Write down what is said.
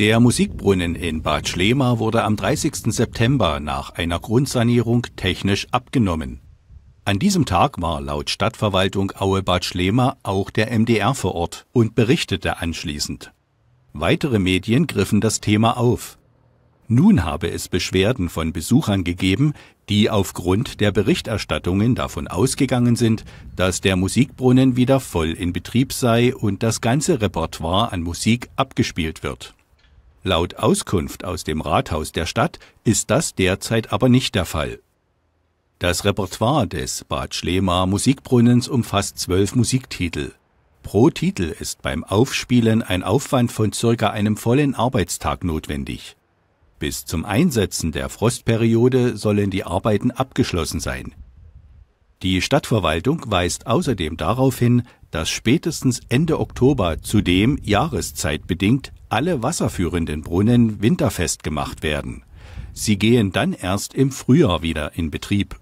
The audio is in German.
Der Musikbrunnen in Bad Schlema wurde am 30. September nach einer Grundsanierung technisch abgenommen. An diesem Tag war laut Stadtverwaltung Aue-Bad Schlema auch der MDR vor Ort und berichtete anschließend. Weitere Medien griffen das Thema auf. Nun habe es Beschwerden von Besuchern gegeben, die aufgrund der Berichterstattungen davon ausgegangen sind, dass der Musikbrunnen wieder voll in Betrieb sei und das ganze Repertoire an Musik abgespielt wird. Laut Auskunft aus dem Rathaus der Stadt ist das derzeit aber nicht der Fall. Das Repertoire des Bad Schlema Musikbrunnens umfasst zwölf Musiktitel. Pro Titel ist beim Aufspielen ein Aufwand von circa einem vollen Arbeitstag notwendig. Bis zum Einsetzen der Frostperiode sollen die Arbeiten abgeschlossen sein. Die Stadtverwaltung weist außerdem darauf hin, dass spätestens Ende Oktober zudem jahreszeitbedingt alle wasserführenden Brunnen winterfest gemacht werden. Sie gehen dann erst im Frühjahr wieder in Betrieb